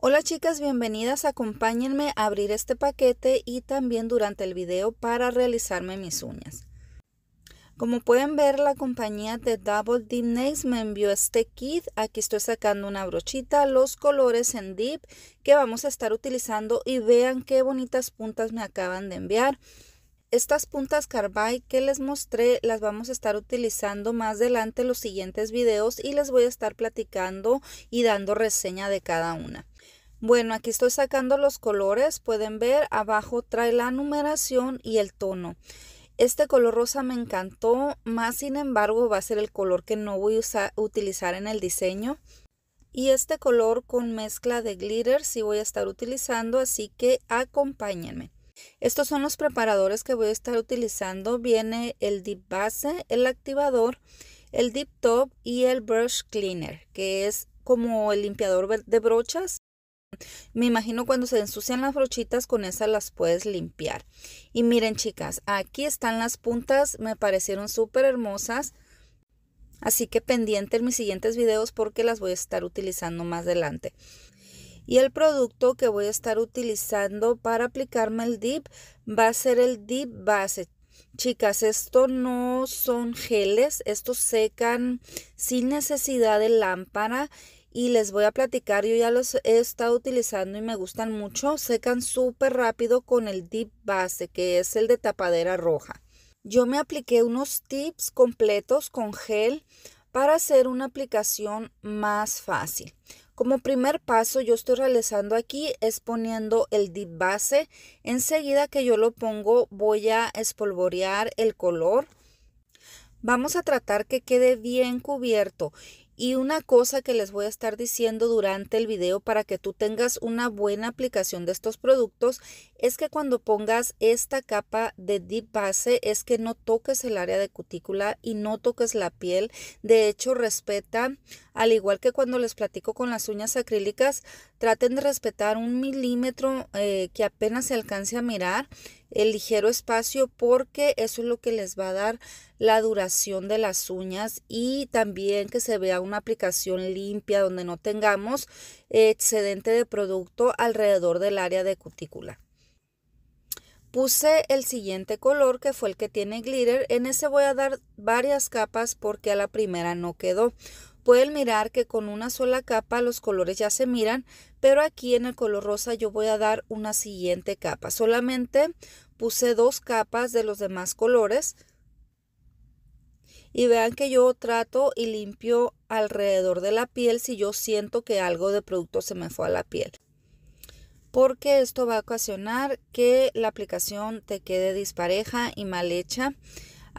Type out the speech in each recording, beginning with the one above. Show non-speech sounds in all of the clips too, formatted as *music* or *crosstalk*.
Hola chicas, bienvenidas. Acompáñenme a abrir este paquete y también durante el video para realizarme mis uñas. Como pueden ver, la compañía de Double Deep Nails me envió este kit. Aquí estoy sacando una brochita, los colores en Deep que vamos a estar utilizando y vean qué bonitas puntas me acaban de enviar. Estas puntas carbide que les mostré las vamos a estar utilizando más adelante en los siguientes videos y les voy a estar platicando y dando reseña de cada una. Bueno, aquí estoy sacando los colores. Pueden ver abajo trae la numeración y el tono. Este color rosa me encantó, más sin embargo va a ser el color que no voy a utilizar en el diseño. Y este color con mezcla de glitter sí voy a estar utilizando, así que acompáñenme. Estos son los preparadores que voy a estar utilizando. Viene el dip base, el activador, el dip top y el brush cleaner, que es como el limpiador de brochas. Me imagino cuando se ensucian las brochitas, con esas las puedes limpiar. Y miren chicas, aquí están las puntas, me parecieron súper hermosas. Así que pendiente en mis siguientes videos porque las voy a estar utilizando más adelante. Y el producto que voy a estar utilizando para aplicarme el dip va a ser el dip base. Chicas, esto no son geles, estos secan sin necesidad de lámpara y les voy a platicar, yo ya los he estado utilizando y me gustan mucho, secan súper rápido con el Deep Base, que es el de tapadera roja. Yo me apliqué unos tips completos con gel para hacer una aplicación más fácil. Como primer paso yo estoy realizando aquí es poniendo el Deep Base. Enseguida que yo lo pongo voy a espolvorear el color. Vamos a tratar que quede bien cubierto y una cosa que les voy a estar diciendo durante el video para que tú tengas una buena aplicación de estos productos es que cuando pongas esta capa de deep base es que no toques el área de cutícula y no toques la piel. De hecho, respeta, al igual que cuando les platico con las uñas acrílicas, traten de respetar un milímetro eh, que apenas se alcance a mirar el ligero espacio porque eso es lo que les va a dar la duración de las uñas y también que se vea una aplicación limpia donde no tengamos excedente de producto alrededor del área de cutícula. Puse el siguiente color que fue el que tiene glitter. En ese voy a dar varias capas porque a la primera no quedó. Pueden mirar que con una sola capa los colores ya se miran, pero aquí en el color rosa yo voy a dar una siguiente capa. Solamente puse dos capas de los demás colores. Y vean que yo trato y limpio alrededor de la piel si yo siento que algo de producto se me fue a la piel. Porque esto va a ocasionar que la aplicación te quede dispareja y mal hecha.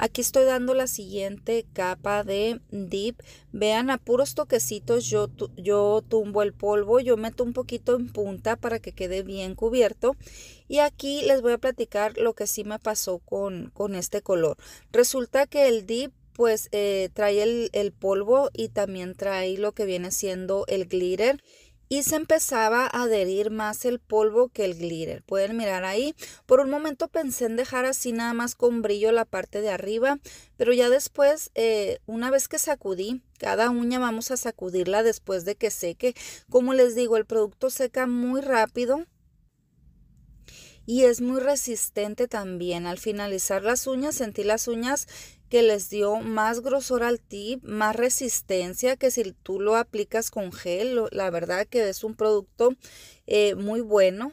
Aquí estoy dando la siguiente capa de dip. Vean, a puros toquecitos yo, yo tumbo el polvo, yo meto un poquito en punta para que quede bien cubierto. Y aquí les voy a platicar lo que sí me pasó con, este color. Resulta que el dip pues eh, trae el, el polvo y también trae lo que viene siendo el glitter y se empezaba a adherir más el polvo que el glitter. Pueden mirar ahí. Por un momento pensé en dejar así nada más con brillo la parte de arriba, pero ya después, eh, una vez que sacudí, cada uña vamos a sacudirla después de que seque. Como les digo, el producto seca muy rápido. Y es muy resistente también. Al finalizar las uñas, sentí las uñas que les dio más grosor al tip, más resistencia que si tú lo aplicas con gel. la verdad que es un producto eh, muy bueno.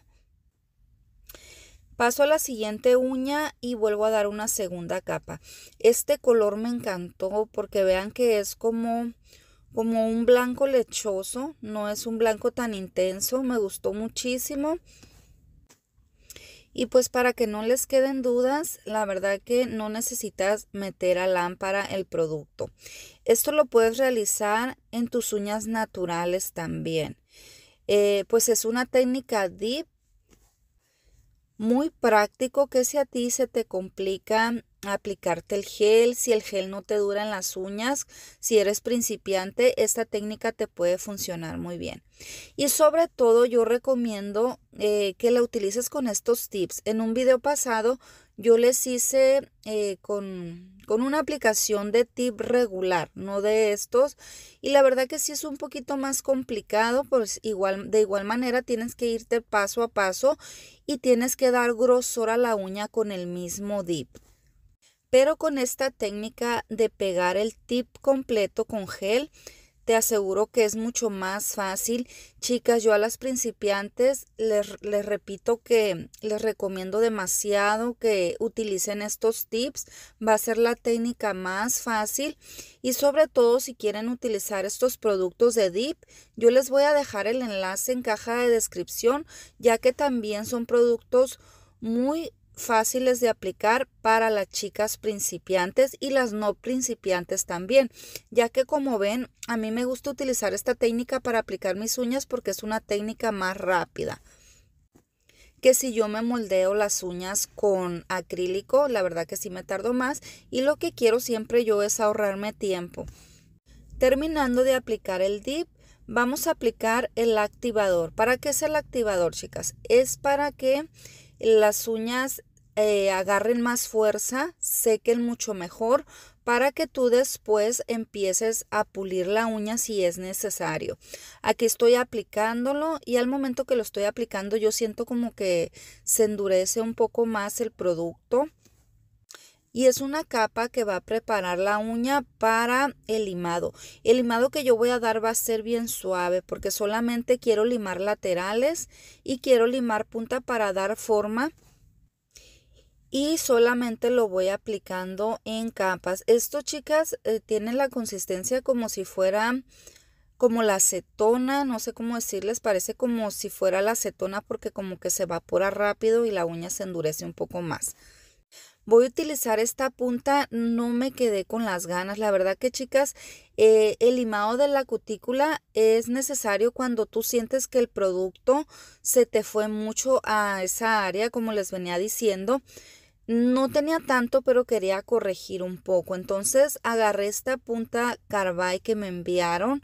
Paso a la siguiente uña y vuelvo a dar una segunda capa. Este color me encantó porque vean que es como, como un blanco lechoso, no es un blanco tan intenso, me gustó muchísimo. Y pues para que no les queden dudas, la verdad que no necesitas meter a lámpara el producto. Esto lo puedes realizar en tus uñas naturales también. Eh, pues es una técnica deep muy práctico que si a ti se te complica aplicarte el gel, si el gel no te dura en las uñas, si eres principiante, esta técnica te puede funcionar muy bien. Y sobre todo yo recomiendo eh, que la utilices con estos tips. En un video pasado yo les hice eh, con, con una aplicación de tip regular, no de estos. Y la verdad que sí es un poquito más complicado, pues igual, de igual manera tienes que irte paso a paso y tienes que dar grosor a la uña con el mismo dip. Pero con esta técnica de pegar el tip completo con gel, te aseguro que es mucho más fácil. Chicas, yo a las principiantes les, repito que les recomiendo demasiado que utilicen estos tips. Va a ser la técnica más fácil y sobre todo si quieren utilizar estos productos de dip, yo les voy a dejar el enlace en caja de descripción ya que también son productos muy fáciles de aplicar para las chicas principiantes y las no principiantes también, ya que como ven, a mí me gusta utilizar esta técnica para aplicar mis uñas porque es una técnica más rápida que si yo me moldeo las uñas con acrílico, la verdad que sí me tardo más y lo que quiero siempre yo es ahorrarme tiempo. Terminando de aplicar el dip, vamos a aplicar el activador. ¿Para qué es el activador, chicas? Es para que las uñas eh, agarren más fuerza, sequen mucho mejor para que tú después empieces a pulir la uña si es necesario. Aquí estoy aplicándolo y al momento que lo estoy aplicando yo siento como que se endurece un poco más el producto y es una capa que va a preparar la uña para el limado. El limado que yo voy a dar va a ser bien suave porque solamente quiero limar laterales y quiero limar punta para dar forma y solamente lo voy aplicando en capas. Esto, chicas, eh, tiene la consistencia como si fuera como la acetona, no sé cómo decirles, parece como si fuera la acetona porque como que se evapora rápido y la uña se endurece un poco más voy a utilizar esta punta, no me quedé con las ganas. La verdad que chicas, eh, el limado de la cutícula es necesario cuando tú sientes que el producto se te fue mucho a esa área, como les venía diciendo. No tenía tanto, pero quería corregir un poco. Entonces agarré esta punta Carbay que me enviaron.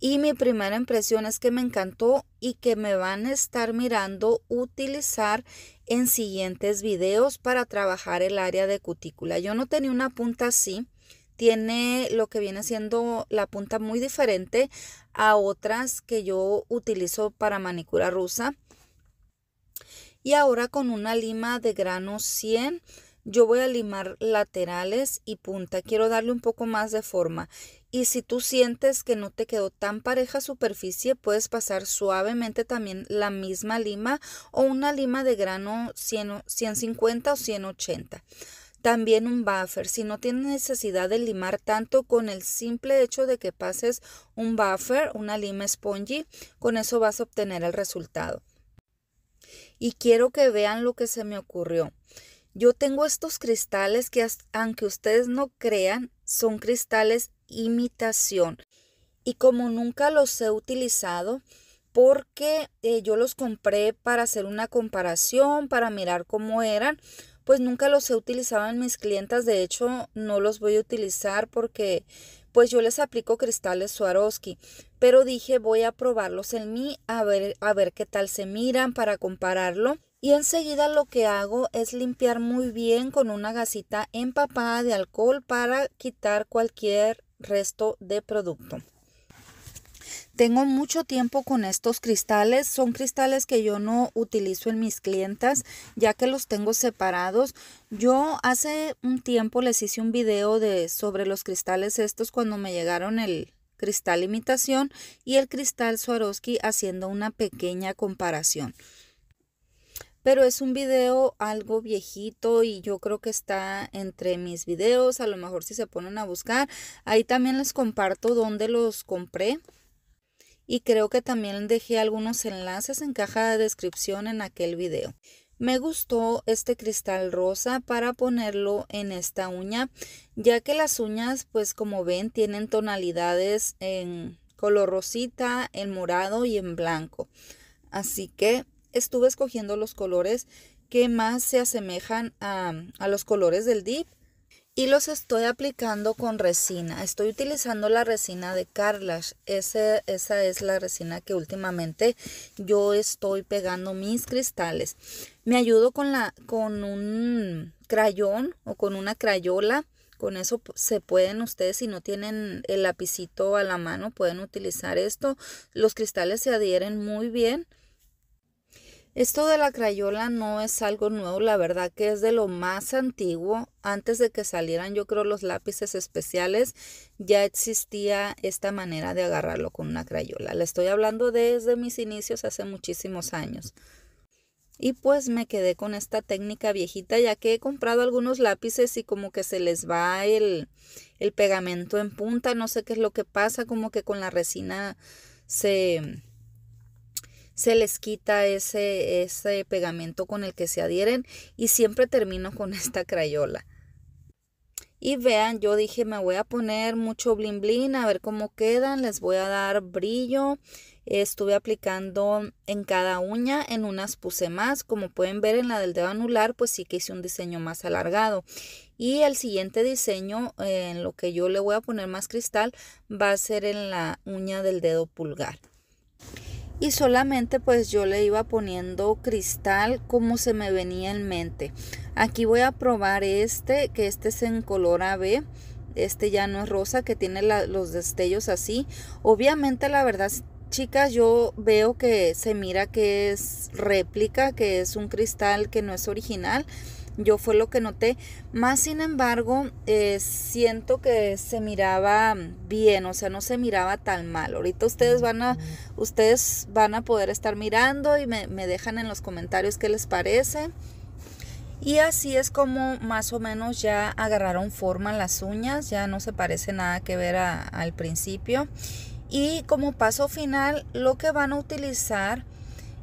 Y mi primera impresión es que me encantó y que me van a estar mirando utilizar en siguientes videos para trabajar el área de cutícula. Yo no tenía una punta así, tiene lo que viene siendo la punta muy diferente a otras que yo utilizo para manicura rusa. Y ahora con una lima de grano 100 yo voy a limar laterales y punta. Quiero darle un poco más de forma. Y si tú sientes que no te quedó tan pareja superficie, puedes pasar suavemente también la misma lima o una lima de grano 150 o 180. También un buffer. Si no tienes necesidad de limar tanto con el simple hecho de que pases un buffer, una lima spongy, con eso vas a obtener el resultado. Y quiero que vean lo que se me ocurrió. Yo tengo estos cristales que aunque ustedes no crean, son cristales imitación. Y como nunca los he utilizado, porque eh, yo los compré para hacer una comparación, para mirar cómo eran, pues nunca los he utilizado en mis clientas. De hecho, no los voy a utilizar porque pues yo les aplico cristales Swarovski. Pero dije, voy a probarlos en mí, a ver, a ver qué tal se miran para compararlo y enseguida lo que hago es limpiar muy bien con una gasita empapada de alcohol para quitar cualquier resto de producto. Tengo mucho tiempo con estos cristales, son cristales que yo no utilizo en mis clientas ya que los tengo separados. Yo hace un tiempo les hice un video de sobre los cristales estos cuando me llegaron el cristal imitación y el cristal Swarovski haciendo una pequeña comparación pero es un video algo viejito y yo creo que está entre mis videos, a lo mejor si se ponen a buscar, ahí también les comparto dónde los compré. Y creo que también dejé algunos enlaces en caja de descripción en aquel video. Me gustó este cristal rosa para ponerlo en esta uña, ya que las uñas, pues como ven, tienen tonalidades en color rosita, en morado y en blanco. Así que estuve escogiendo los colores que más se asemejan a, los colores del dip y los estoy aplicando con resina. Estoy utilizando la resina de Carlash. esa es la resina que últimamente yo estoy pegando mis cristales. Me ayudo con, la, con un crayón o con una crayola. Con eso se pueden ustedes, si no tienen el lapicito a la mano, pueden utilizar esto. Los cristales se adhieren muy bien. Esto de la crayola no es algo nuevo, la verdad que es de lo más antiguo. Antes de que salieran yo creo los lápices especiales, ya existía esta manera de agarrarlo con una crayola. Le estoy hablando desde mis inicios hace muchísimos años. Y pues me quedé con esta técnica viejita ya que he comprado algunos lápices y como que se les va el, el pegamento en punta, no sé qué es lo que pasa, como que con la resina se se les quita ese, ese pegamento con el que se adhieren y siempre termino con *laughs* esta crayola. Y vean, yo dije me voy a poner mucho blin blin a ver cómo quedan, les voy a dar brillo. Estuve aplicando en cada uña, en unas puse más, como pueden ver en la del dedo anular pues sí que hice un diseño más alargado. Y el siguiente diseño eh, en lo que yo le voy a poner más cristal va a ser en la uña del dedo pulgar y solamente pues yo le iba poniendo cristal como se me venía en mente. Aquí voy a probar este, que este es en color AB este ya no es rosa, que tiene los destellos así. Obviamente, la verdad, chicas, yo veo que se mira que es réplica, que es un cristal que no es original. Yo fue lo que noté. Más sin embargo, eh, siento que se miraba bien, o sea, no se miraba tan mal. Ahorita ustedes van a, ustedes van a poder estar mirando y me, dejan en los comentarios qué les parece. Y así es como más o menos ya agarraron forma las uñas, ya no se parece nada que ver al principio. Y como paso final, lo que van a utilizar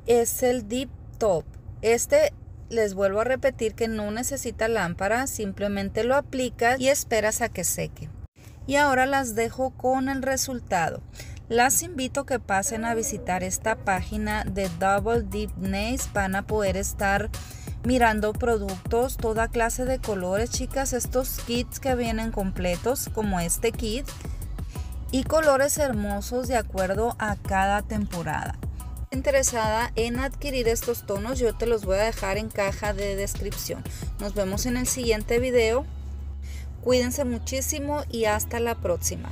es el dip top. Este les vuelvo a repetir que no necesita lámpara, simplemente lo aplicas y esperas a que seque. Y ahora las dejo con el resultado. Las invito que pasen a visitar esta página de Double Deep Nails. Van a poder estar mirando productos, toda clase de colores, chicas. Estos kits que vienen completos, como este kit. Y colores hermosos de acuerdo a cada temporada interesada en adquirir estos tonos, yo te los voy a dejar en caja de descripción. Nos vemos en el siguiente vídeo Cuídense muchísimo y hasta la próxima.